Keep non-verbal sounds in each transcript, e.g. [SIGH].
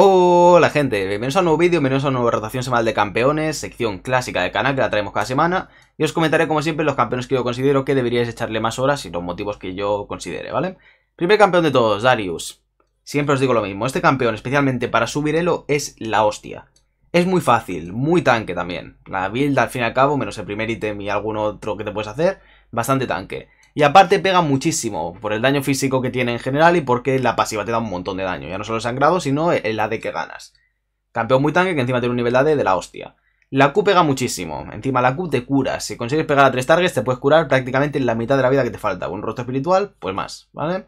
Hola gente, bienvenidos a un nuevo vídeo, bienvenidos a una nueva rotación semanal de campeones, sección clásica de canal que la traemos cada semana y os comentaré como siempre los campeones que yo considero que deberíais echarle más horas y los motivos que yo considere, ¿vale? Primer campeón de todos, Darius. Siempre os digo lo mismo, este campeón especialmente para subir elo es la hostia. Es muy fácil, muy tanque también. La build al fin y al cabo, menos el primer ítem y algún otro que te puedes hacer, bastante tanque. Y aparte pega muchísimo por el daño físico que tiene en general y porque la pasiva te da un montón de daño. Ya no solo el sangrado, sino e, el AD que ganas. Campeón muy tanque que encima tiene un nivel de AD de la hostia. La Q pega muchísimo. Encima la Q te cura. Si consigues pegar a tres targets te puedes curar prácticamente la mitad de la vida que te falta. Un rostro espiritual, pues más, ¿vale?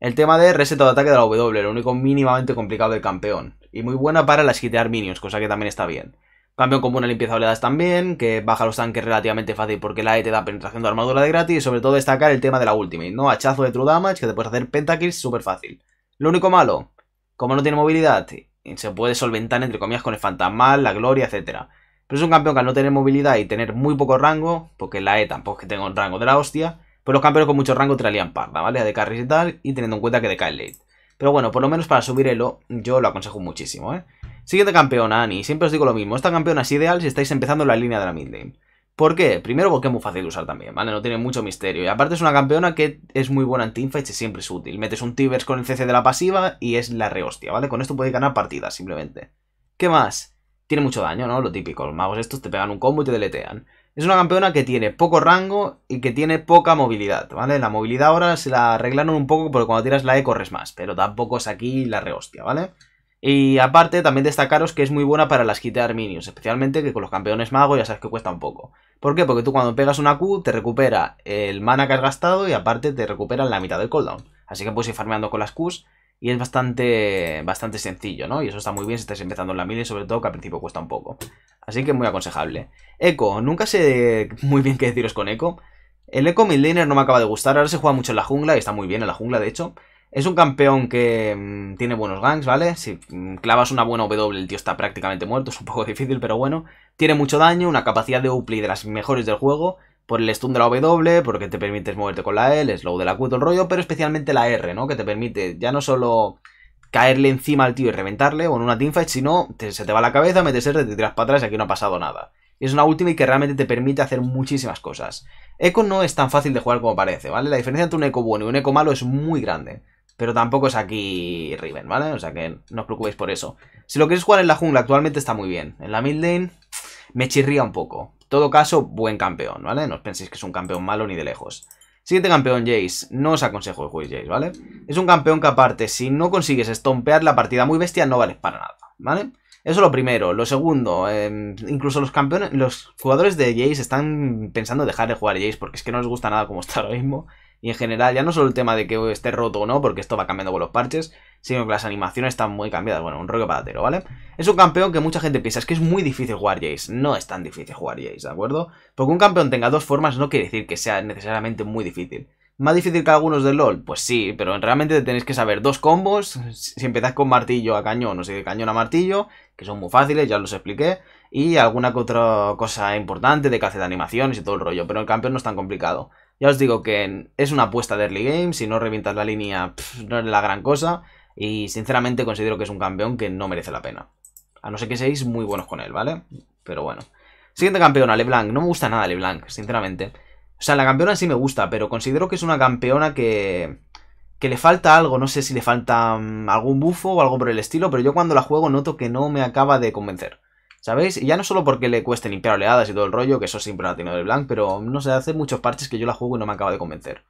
El tema de reseto de ataque de la W, lo único mínimamente complicado del campeón. Y muy buena para las esquitear minions, cosa que también está bien. Campeón común a limpieza oleadas también, que baja los tanques relativamente fácil porque la E te da penetración de armadura de gratis y sobre todo destacar el tema de la ultimate, ¿no? Hachazo de true damage que te puedes hacer pentakills súper fácil. Lo único malo, como no tiene movilidad, se puede solventar entre comillas con el fantasma, la gloria, etc Pero es un campeón que al no tener movilidad y tener muy poco rango, porque la E tampoco es que tenga un rango de la hostia, Pero pues los campeones con mucho rango te la parda, ¿vale? De carries y tal, y teniendo en cuenta que decae late. Pero bueno, por lo menos para subir O, yo lo aconsejo muchísimo, ¿eh? Siguiente campeona, Annie. Siempre os digo lo mismo. Esta campeona es ideal si estáis empezando la línea de la mid ¿Por qué? Primero porque es muy fácil de usar también, ¿vale? No tiene mucho misterio. Y aparte es una campeona que es muy buena en teamfights y siempre es útil. Metes un Tibers con el CC de la pasiva y es la rehostia, ¿vale? Con esto puedes ganar partidas, simplemente. ¿Qué más? Tiene mucho daño, ¿no? Lo típico. Los magos estos te pegan un combo y te deletean. Es una campeona que tiene poco rango y que tiene poca movilidad, ¿vale? La movilidad ahora se la arreglaron un poco porque cuando tiras la E corres más, pero tampoco es aquí la rehostia, ¿vale? Y aparte, también destacaros que es muy buena para las quitar minions, especialmente que con los campeones mago ya sabes que cuesta un poco. ¿Por qué? Porque tú cuando pegas una Q te recupera el mana que has gastado y aparte te recupera la mitad del cooldown. Así que puedes ir farmeando con las Qs y es bastante, bastante sencillo, ¿no? Y eso está muy bien si estás empezando en la mini, sobre todo que al principio cuesta un poco. Así que muy aconsejable. Eco, nunca sé muy bien qué deciros con Eco. El Eco midlaner no me acaba de gustar, ahora se juega mucho en la jungla y está muy bien en la jungla de hecho. Es un campeón que mm, tiene buenos ganks, ¿vale? Si mm, clavas una buena W, el tío está prácticamente muerto, [LAUGHS] es un poco difícil, pero bueno. Tiene mucho daño, una capacidad de upli de las mejores del juego, por el stun de la W, porque te permite moverte con la L, slow de la Q, todo el rollo, pero especialmente la R, ¿no? Que te permite ya no solo caerle encima al tío y reventarle, o en una teamfight, sino se te va la cabeza, metes R, te tiras para atrás y aquí no ha pasado nada. Es una ultimate que realmente te permite hacer muchísimas cosas. Echo no es tan fácil de jugar como parece, ¿vale? La diferencia entre un eco bueno y un eco malo es muy grande. Pero tampoco es aquí Riven, ¿vale? O sea que no os preocupéis por eso. Si lo queréis jugar en la jungla actualmente está muy bien. En la mid lane me chirría un poco. En todo caso, buen campeón, ¿vale? No os penséis que es un campeón malo ni de lejos. Siguiente campeón, Jace. No os aconsejo que juguéis Jace, ¿vale? Es un campeón que aparte, si no consigues estompear la partida muy bestia, no vales para nada, ¿vale? Eso es lo primero. Lo segundo, em, incluso los campeones, los jugadores de Jace están pensando dejar de jugar Jace porque es que no les gusta nada como está ahora mismo. Y en general, ya no solo el tema de que esté roto o no, porque esto va cambiando con los parches, sino que las animaciones están muy cambiadas. Bueno, un rollo patatero, ¿vale? Es un campeón que mucha gente piensa, es que es muy difícil jugar Jace. No es tan difícil jugar Jace, ¿de acuerdo? Porque un campeón tenga dos formas no quiere decir que sea necesariamente muy difícil. ¿Más difícil que algunos de LOL? Pues sí, pero realmente tenéis que saber dos combos. Si empezáis con martillo a cañón o si de cañón a martillo, que son muy fáciles, ya los expliqué. Y alguna que otra cosa importante de caza de animaciones y todo el rollo. Pero el campeón no es tan complicado. Ya os digo que es una apuesta de early game, si no revientas la línea no es la gran cosa y sinceramente considero que es un campeón que no merece la pena. A no ser que seáis muy buenos con él, ¿vale? Pero bueno. Siguiente campeona, LeBlanc. No me gusta nada LeBlanc, sinceramente. O sea, la campeona sí me gusta, pero considero que es una campeona que... Que le falta algo, no sé si le falta mm, algún bufo o algo por el estilo, pero yo cuando la juego noto que no me acaba de convencer. ¿Sabéis? Y ya no solo porque le cueste limpiar oleadas y todo el rollo, que eso siempre lo ha tenido LeBlanc, pero no sé, hace muchos parches que yo la juego y no me acaba de convencer.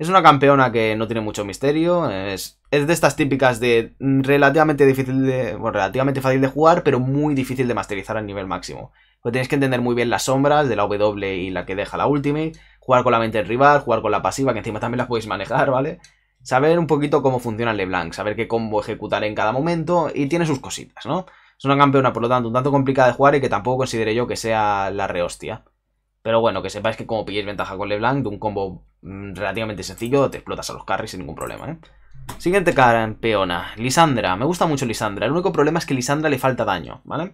Es una campeona que no tiene mucho misterio, es, de estas típicas de mm, relativamente difícil de, bueno, relativamente fácil de jugar, pero muy difícil de masterizar al nivel máximo. Pues tenéis que entender muy bien las sombras de la W y la que deja la ultimate, jugar con la mente del rival, jugar con la pasiva, que encima también la podéis manejar, ¿vale? Saber un poquito cómo funciona LeBlanc, saber qué combo ejecutar en cada momento y tiene sus cositas, ¿no? Es una campeona, por lo tanto, un tanto complicada de jugar y que tampoco considere yo que sea la rehostia. Pero bueno, que sepáis que como pilléis ventaja con LeBlanc, de un combo mm, relativamente sencillo, te explotas a los carries sin ningún problema, ¿eh? Siguiente campeona, Lisandra. Me gusta mucho Lisandra. El único problema es que Lisandra le falta daño, ¿vale?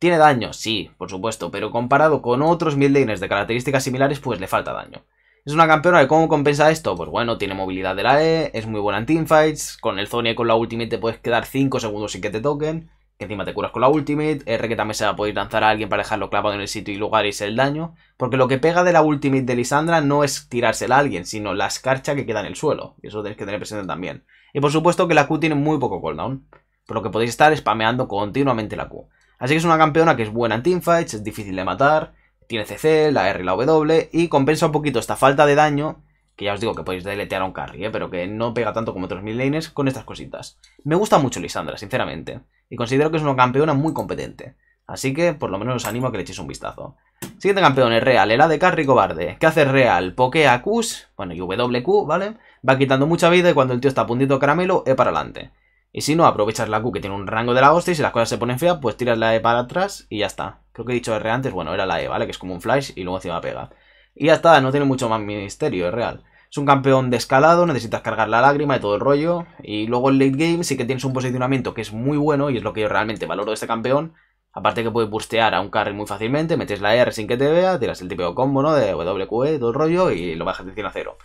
Tiene daño, sí, por supuesto, pero comparado con otros midlaners de características similares, pues le falta daño. ¿Es una campeona de cómo compensa esto? Pues bueno, tiene movilidad de la E, es muy buena en teamfights, con el zonia y con la ultimate te puedes quedar 5 segundos sin que te toquen, encima te curas con la ultimate, R que también se va a poder lanzar a alguien para dejarlo clavado en el sitio y lugar y el daño, porque lo que pega de la ultimate de Lisandra no es tirársela a alguien, sino la escarcha que queda en el suelo, y eso tenéis que tener presente también. Y por supuesto que la Q tiene muy poco cooldown, por lo que podéis estar spameando continuamente la Q. Así que es una campeona que es buena en teamfights, es difícil de matar, tiene CC, la R y la W, y compensa un poquito esta falta de daño que ya os digo que podéis deletear a un carry, ¿eh? pero que no pega tanto como otros mil con estas cositas. Me gusta mucho Lisandra, sinceramente y considero que es una campeona muy competente. Así que por lo menos os animo a que le echéis un vistazo. Siguiente campeón es Real, el ADK Ricobarde. ¿Qué hace Real? Pokea Qs, bueno y WQ, ¿vale? Va quitando mucha vida y cuando el tío está a caramelo, E para adelante. Y si no, aprovechas la Q que tiene un rango de la hostia y si las cosas se ponen feas, pues tiras la E para atrás y ya está. Creo que he dicho R antes, bueno, era la E, ¿vale? Que es como un flash y luego encima pega. Y ya está, no tiene mucho más misterio, es real. Es un campeón de escalado, necesitas cargar la lágrima y todo el rollo. Y luego en late game sí que tienes un posicionamiento que es muy bueno y es lo que yo realmente valoro de este campeón. Aparte que puedes bustear a un carry muy fácilmente, metes la R sin que te vea, tiras el típico combo, ¿no? De WQE, todo el rollo y lo bajas de 100 a 0.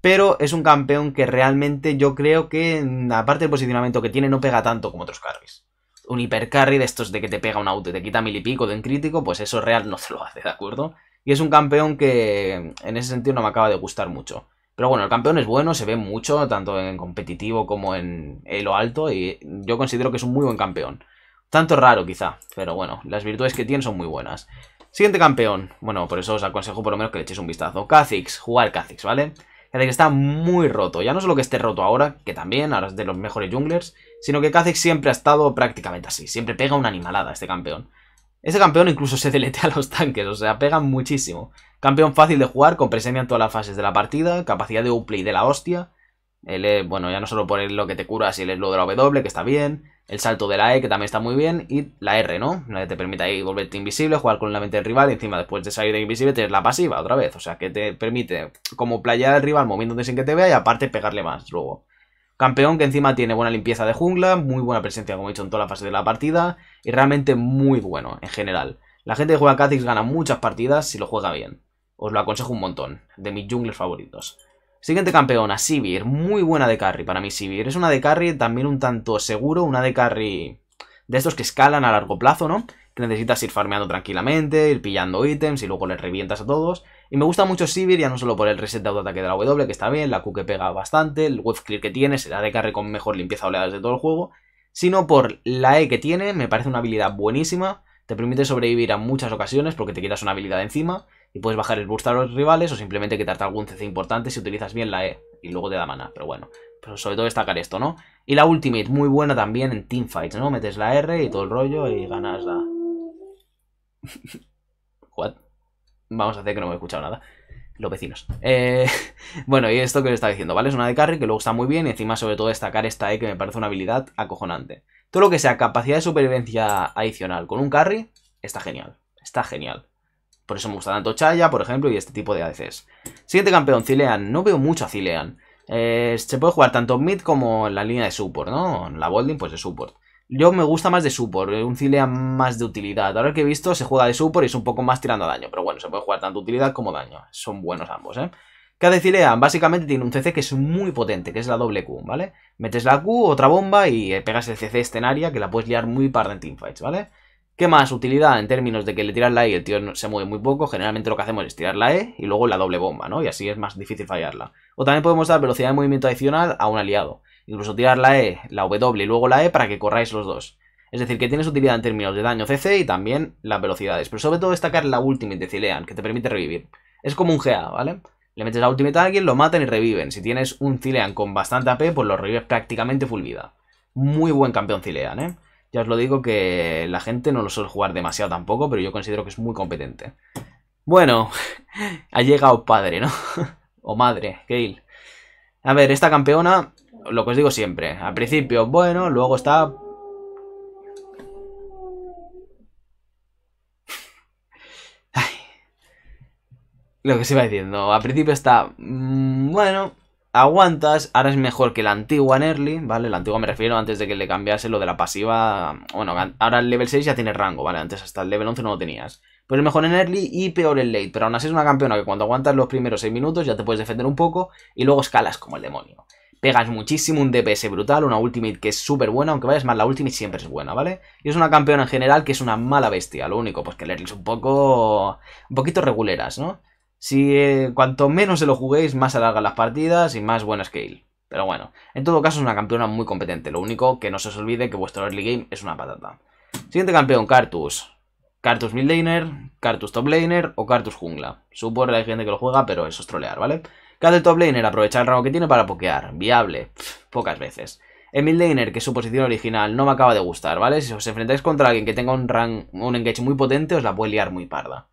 Pero es un campeón que realmente yo creo que, aparte del posicionamiento que tiene, no pega tanto como otros carries. Un hipercarry de estos de que te pega un auto y te quita mil y pico de un crítico, pues eso real no se lo hace, ¿de acuerdo? Y es un campeón que en ese sentido no me acaba de gustar mucho. Pero bueno, el campeón es bueno, se ve mucho, tanto en competitivo como en, lo alto, y yo considero que es un muy buen campeón. Tanto raro quizá, pero bueno, las virtudes que tiene son muy buenas. Siguiente campeón, bueno, por eso os aconsejo por lo menos que le echéis un vistazo. Kha'Zix, jugar Kha'Zix, ¿vale? que está muy roto, ya no solo que esté roto ahora, que también, ahora es de los mejores junglers, sino que Kha'Zix siempre ha estado prácticamente así, siempre pega una animalada este campeón. Ese campeón incluso se deletea a los tanques, o sea, pega muchísimo. Campeón fácil de jugar, con presencia en todas las fases de la partida, capacidad de uplay de la hostia. el bueno, ya no solo por lo que te cura si el lo de la W, que está bien. El salto de la E, que también está muy bien. Y la R, ¿no? La que te permite ahí volverte invisible, jugar con la mente del rival. Y encima, después de salir de invisible, tienes la pasiva otra vez. O sea, que te permite como playar al rival moviéndote sin que te vea y aparte pegarle más luego. Campeón que encima tiene buena limpieza de jungla, muy buena presencia, como he dicho, en toda la fase de la partida, y realmente muy bueno en general. La gente que juega Kha'Zix gana muchas partidas si lo juega bien. Os lo aconsejo un montón, de mis junglers favoritos. Siguiente campeona, Sivir. Muy buena de carry para mí Sivir. Es una de carry también un tanto seguro, una de carry de estos que escalan a largo plazo, ¿no? necesitas ir farmeando tranquilamente, ir pillando ítems y luego les revientas a todos. Y me gusta mucho Sivir, ya no solo por el reset de autoataque de la W, que está bien, la Q que pega bastante, el web clear que tiene, se de carry con mejor limpieza oleadas de todo el juego, sino por la E que tiene, me parece una habilidad buenísima, te permite sobrevivir a muchas ocasiones porque te quitas una habilidad encima y puedes bajar el boost a los rivales o simplemente quitarte algún CC importante si utilizas bien la E y luego te da mana, pero bueno, pero sobre todo destacar esto, ¿no? Y la ultimate, muy buena también en teamfights, ¿no? Metes la R y todo el rollo y ganas la... ¿What? [LAUGHS] Vamos a hacer que no me he escuchado nada. Los vecinos. Eh, [LAUGHS] bueno, y esto que le estaba diciendo, ¿vale? Es una de carry que luego está muy bien y encima sobre todo destacar esta E que me parece una habilidad acojonante. Todo lo que sea capacidad de supervivencia adicional con un carry está genial. Está genial. Por eso me gusta tanto Chaya, por ejemplo, y este tipo de ADCs. Siguiente campeón, Cilean. No veo mucho a Cilean. Eh, se puede jugar tanto mid como en la línea de support, ¿no? En la bolding, pues de support. Yo me gusta más de support, eh, un cilea más de utilidad. Ahora que he visto, se juega de support y es un poco más tirando daño. Pero bueno, se puede jugar tanto utilidad como daño. Son buenos ambos, ¿eh? ¿Qué hace Básicamente tiene un CC que es muy potente, que es la doble Q, ¿vale? Metes la Q, otra bomba y eh, pegas el CC escenario que la puedes liar muy parda en teamfights, ¿vale? ¿Qué más? Utilidad en términos de que le tiras la E y el tío se mueve muy poco. Generalmente lo que hacemos es tirar la E y luego la doble bomba, ¿no? Y así es más difícil fallarla. O también podemos dar velocidad de movimiento adicional a un aliado incluso tirar la E, la W y luego la E para que corráis los dos. Es decir, que tienes utilidad en términos de daño CC y también las velocidades, pero sobre todo destacar la Ultimate de Cilean, que te permite revivir. Es como un GA, ¿vale? Le metes la Ultimate a alguien, lo matan y reviven. Si tienes un Cilean con bastante AP, pues lo revives prácticamente full vida. Muy buen campeón Cilean, ¿eh? Ya os lo digo que la gente no lo suele jugar demasiado tampoco, pero yo considero que es muy competente. Bueno, [LAUGHS] ha llegado padre, ¿no? [LAUGHS] o madre, Gale. A ver, esta campeona lo que os digo siempre. Al principio, bueno, luego está... [LAUGHS] Lo que se va diciendo. Al principio está... Mm, bueno, aguantas. Ahora es mejor que la antigua en early, ¿vale? La antigua me refiero antes de que le cambiase lo de la pasiva... Bueno, ahora el level 6 ya tiene rango, ¿vale? Antes hasta el level 11 no lo tenías. Pues es mejor en early y peor en late. Pero aún así es una campeona que cuando aguantas los primeros 6 minutos ya te puedes defender un poco y luego escalas como el demonio pegas muchísimo, un DPS brutal, una ultimate que es súper buena, aunque vayas mal, la ultimate siempre es buena, ¿vale? Y es una campeona en general que es una mala bestia, lo único, pues que es un poco... un poquito reguleras, ¿no? Si eh, cuanto menos se lo juguéis, más alargan las partidas y más buena scale. Pero bueno, en todo caso es una campeona muy competente, lo único que no se os olvide que vuestro early game es una patata. Siguiente campeón, Cartus. Cartus midlaner, Cartus top laner o Cartus jungla. Supongo que hay gente que lo juega, pero eso es trolear, ¿vale? Cada el top laner? Aprovechar el rango que tiene para pokear. Viable. pocas veces. Emil mid laner, que es su posición original, no me acaba de gustar, ¿vale? Si os enfrentáis contra alguien que tenga un, rank, un engage muy potente, os la puede liar muy parda.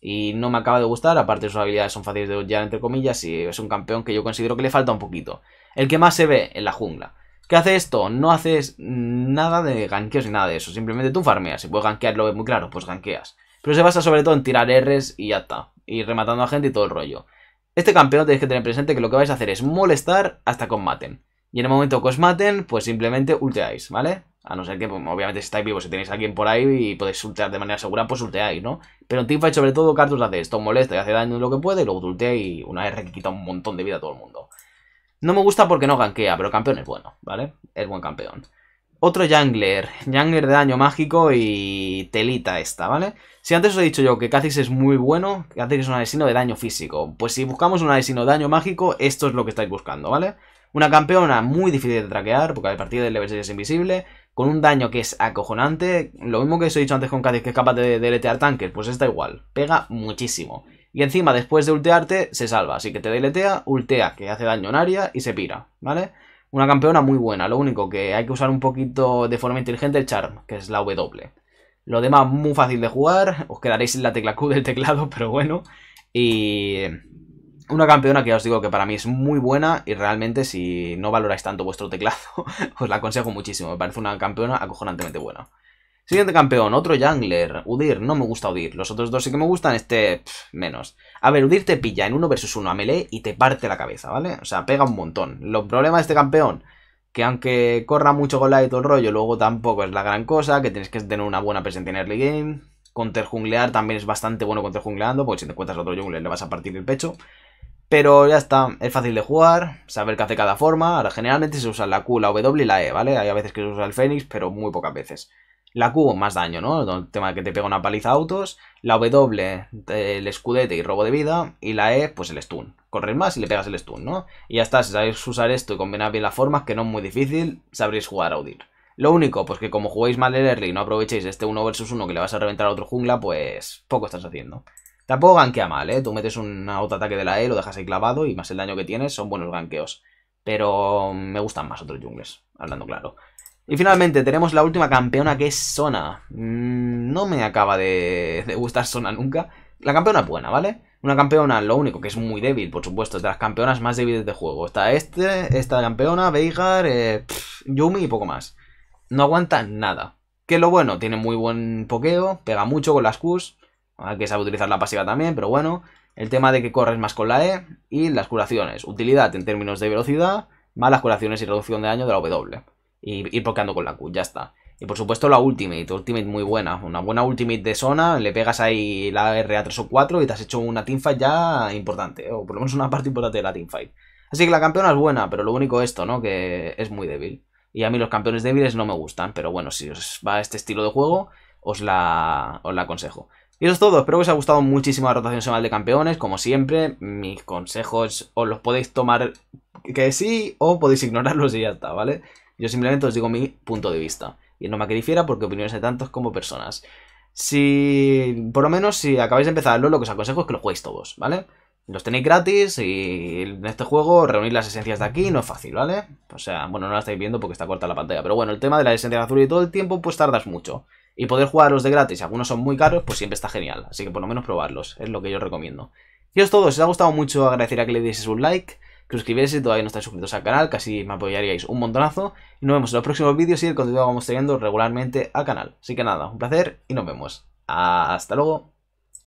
Y no me acaba de gustar, aparte sus habilidades son fáciles de usar, entre comillas, y es un campeón que yo considero que le falta un poquito. El que más se ve en la jungla. ¿Qué hace esto? No haces nada de ganqueos ni nada de eso, simplemente tú farmeas. Si puedes ganquear, lo ves muy claro, pues ganqueas. Pero se basa sobre todo en tirar Rs y ya está. Y rematando a gente y todo el rollo. Este campeón tenéis que tener presente que lo que vais a hacer es molestar hasta que os maten. Y en el momento que os maten, pues simplemente ulteáis, ¿vale? A no ser que, pues, obviamente, si estáis vivos, si tenéis a alguien por ahí y podéis ultear de manera segura, pues ulteáis, ¿no? Pero en Teamfight, sobre todo, Cartus hace esto, molesta y hace daño en lo que puede, y luego ultea y una R que quita un montón de vida a todo el mundo. No me gusta porque no ganquea, pero campeón es bueno, ¿vale? Es buen campeón. Otro jungler, jungler de daño mágico y telita esta, ¿vale? Si antes os he dicho yo que Kha'Zix es muy bueno, Kha'Zix es un asesino de daño físico. Pues si buscamos un asesino de daño mágico, esto es lo que estáis buscando, ¿vale? Una campeona muy difícil de traquear, porque a partir del level 6 es invisible, con un daño que es acojonante. Lo mismo que os he dicho antes con Kha'Zix, que es capaz de deletear tanques, pues está igual, pega muchísimo. Y encima, después de ultearte, se salva, así que te deletea, ultea, que hace daño en área y se pira, ¿vale? vale una campeona muy buena, lo único que hay que usar un poquito de forma inteligente el charm, que es la W. Lo demás muy fácil de jugar, os quedaréis en la tecla Q del teclado, [LAUGHS] pero bueno. Y una campeona que ya os digo que para mí es muy buena y realmente si no valoráis tanto vuestro teclado, [LAUGHS] os la aconsejo muchísimo. Me parece una campeona acojonantemente buena. Siguiente campeón, otro jungler. Udir, no me gusta Udir. Los otros dos sí que me gustan, este menos. A ver, Udir te pilla en 1 versus 1 a melee y te parte la cabeza, ¿vale? O sea, pega un montón. lo problema de este campeón, que aunque corra mucho con la y todo el rollo, luego tampoco es la gran cosa, que tienes que tener una buena presencia en early game. Counter junglear también es bastante bueno contra jungleando, porque si te encuentras otro jungler le vas a partir el pecho. Pero ya está, es fácil de jugar, saber qué hace cada forma. Ahora, generalmente se usa la Q, la W y la E, ¿vale? Hay a veces que se usa el Fénix, pero muy pocas veces. La Q, más daño, ¿no? El tema de que te pega una paliza a autos. La W, eh, el escudete y robo de vida. Y la E, pues el stun. Correr más y le pegas el stun, ¿no? Y ya está, si sabéis usar esto y combinar bien las formas, que no es muy difícil, sabréis jugar a Audir. Lo único, pues que como jugáis mal el early y no aprovechéis este 1 versus 1 que le vas a reventar a otro jungla, pues poco estás haciendo. Tampoco ganquea mal, ¿eh? Tú metes un auto ataque de la E, lo dejas ahí clavado y más el daño que tienes son buenos ganqueos. Pero me gustan más otros jungles, hablando claro. Y finalmente tenemos la última campeona que es Sona. Mm, no me acaba de, gustar Sona nunca. La campeona es buena, ¿vale? Una campeona, lo único que es muy débil, por supuesto, es de las campeonas más débiles de juego. Está este, esta campeona, Veigar, eh, Yumi y poco más. No aguanta nada. Que lo bueno, tiene muy buen pokeo, pega mucho con las Qs. Hay que sabe utilizar la pasiva también, pero bueno. El tema de que corres más con la E y las curaciones. Utilidad en términos de velocidad, Malas curaciones y reducción de daño de la W y ir bloqueando con la Q, ya está. Y por supuesto la Ultimate, Ultimate muy buena, una buena Ultimate de zona, le pegas ahí la RA3 o 4 y te has hecho una teamfight ya importante, o por lo menos una parte importante de la teamfight. Así que la campeona es buena, pero lo único esto, ¿no? Que es muy débil. Y a mí los campeones débiles no me gustan, pero bueno, si os va este estilo de juego, os la, os la aconsejo. Y eso es todo, espero que os haya gustado muchísimo la rotación semanal de campeones, como siempre, mis consejos os los podéis tomar que sí o podéis ignorarlos y ya está, ¿vale? Yo simplemente os digo mi punto de vista. Y no me que porque opiniones de tantos como personas. Si, por lo menos, si acabáis de empezarlo, lo que os aconsejo es que lo juguéis todos, ¿vale? Los tenéis gratis y en este juego reunir las esencias de aquí no es fácil, ¿vale? O sea, bueno, no la estáis viendo porque está corta la pantalla. Pero bueno, el tema de las esencias azules y todo el tiempo, pues tardas mucho. Y poder jugarlos de gratis, algunos son muy caros, pues siempre está genial. Así que por lo menos probarlos, es lo que yo recomiendo. Y es todo, si os ha gustado mucho a que le dieseis un like. Suscribirse si todavía no estáis suscritos al canal, casi me apoyaríais un montonazo. Y nos vemos en los próximos vídeos y el contenido que vamos teniendo regularmente al canal. Así que nada, un placer y nos vemos. Hasta luego.